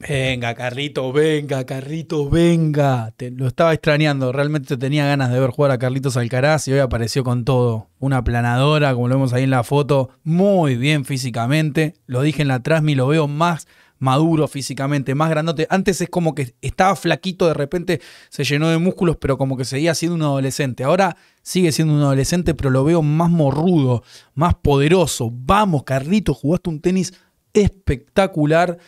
Venga, carrito, venga, carrito, venga. Te, lo estaba extrañando, realmente tenía ganas de ver jugar a Carlitos Alcaraz y hoy apareció con todo. Una planadora, como lo vemos ahí en la foto, muy bien físicamente. Lo dije en la Trasmi, lo veo más maduro físicamente, más grandote. Antes es como que estaba flaquito, de repente se llenó de músculos, pero como que seguía siendo un adolescente. Ahora sigue siendo un adolescente, pero lo veo más morrudo, más poderoso. Vamos, carrito, jugaste un tenis espectacular.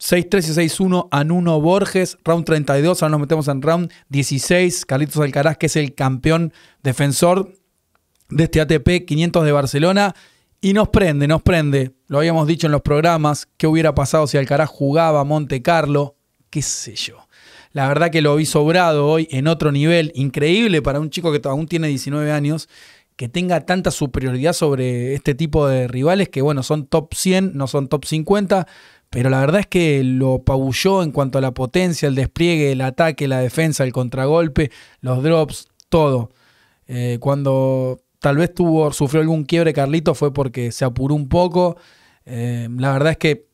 6-3 y 6-1 a Nuno Borges, round 32, ahora nos metemos en round 16, Carlitos Alcaraz, que es el campeón defensor de este ATP 500 de Barcelona, y nos prende, nos prende, lo habíamos dicho en los programas, qué hubiera pasado si Alcaraz jugaba a Monte Carlo, qué sé yo. La verdad que lo vi sobrado hoy en otro nivel, increíble para un chico que aún tiene 19 años, que tenga tanta superioridad sobre este tipo de rivales que, bueno, son top 100, no son top 50, pero la verdad es que lo pabulló en cuanto a la potencia, el despliegue, el ataque, la defensa, el contragolpe, los drops, todo. Eh, cuando tal vez tuvo, sufrió algún quiebre Carlito fue porque se apuró un poco. Eh, la verdad es que,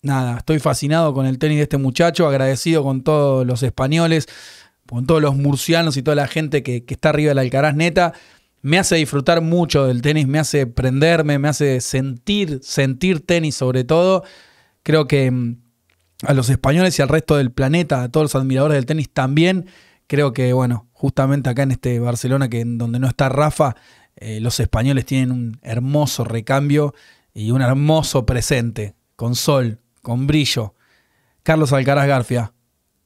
nada, estoy fascinado con el tenis de este muchacho, agradecido con todos los españoles, con todos los murcianos y toda la gente que, está arriba del Alcaraz neta. Me hace disfrutar mucho del tenis, me hace prenderme, me hace sentir, sentir tenis sobre todo. Creo que mm, a los españoles y al resto del planeta, a todos los admiradores del tenis también. Creo que, bueno, justamente acá en este Barcelona, que en donde no está Rafa, eh, los españoles tienen un hermoso recambio y un hermoso presente, con sol, con brillo. Carlos Alcaraz Garfia,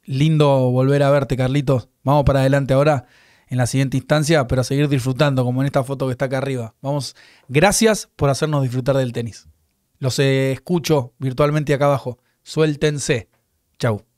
lindo volver a verte, Carlitos. Vamos para adelante ahora en la siguiente instancia, pero a seguir disfrutando, como en esta foto que está acá arriba. Vamos, gracias por hacernos disfrutar del tenis. Los escucho virtualmente acá abajo. Suéltense. Chau.